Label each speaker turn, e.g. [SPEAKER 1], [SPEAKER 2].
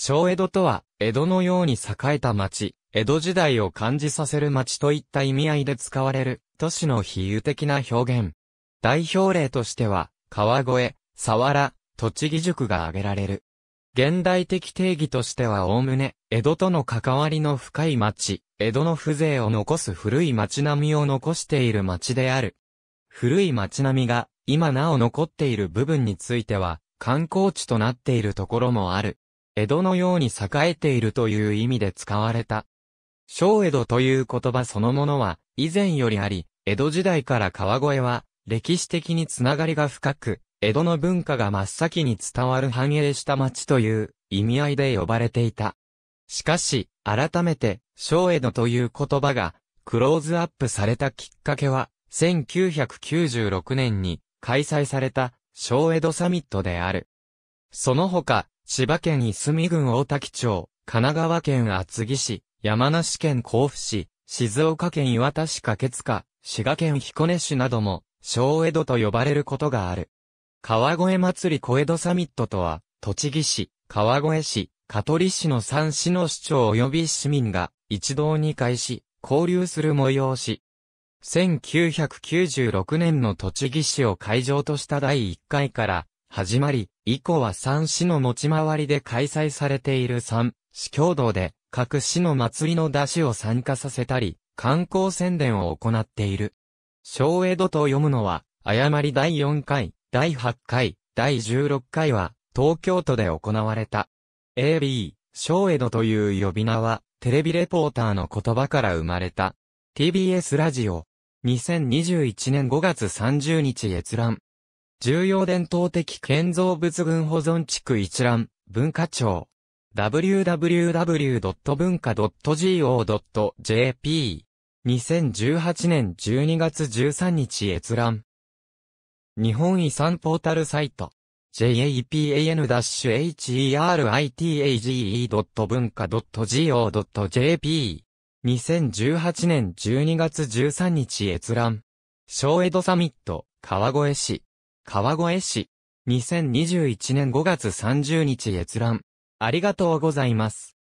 [SPEAKER 1] 小江戸とは、江戸のように栄えた町、江戸時代を感じさせる町といった意味合いで使われる、都市の比喩的な表現。代表例としては、川越、佐原、栃木塾が挙げられる。現代的定義としてはおおむね、江戸との関わりの深い町、江戸の風情を残す古い町並みを残している町である。古い町並みが、今なお残っている部分については、観光地となっているところもある。江戸のように栄えているという意味で使われた。小江戸という言葉そのものは、以前よりあり、江戸時代から川越は、歴史的につながりが深く、江戸の文化が真っ先に伝わる繁栄した町という意味合いで呼ばれていた。しかし、改めて、小江戸という言葉が、クローズアップされたきっかけは、1996年に開催された小江戸サミットである。その他、千葉県いすみ郡大滝町、神奈川県厚木市、山梨県甲府市、静岡県岩田市掛塚、滋賀県彦根市なども、小江戸と呼ばれることがある。川越祭り小江戸サミットとは、栃木市、川越市、香取市の3市の市長及び市民が一堂に会し、交流する催し。1996年の栃木市を会場とした第1回から、始まり、以降は三市の持ち回りで開催されている三市共同で、各市の祭りの出しを参加させたり、観光宣伝を行っている。小江戸と読むのは、誤り第4回、第8回、第16回は、東京都で行われた。AB、小江戸という呼び名は、テレビレポーターの言葉から生まれた。TBS ラジオ。2021年5月30日閲覧。重要伝統的建造物群保存地区一覧、文化庁。w w w v u n k a g o j p 2018年12月13日閲覧。日本遺産ポータルサイト。j a p a n h e r i t a g e v u n k a g o j p 2018年12月13日閲覧。小江戸サミット、川越市。川越市。2021年5月30日閲覧。ありがとうございます。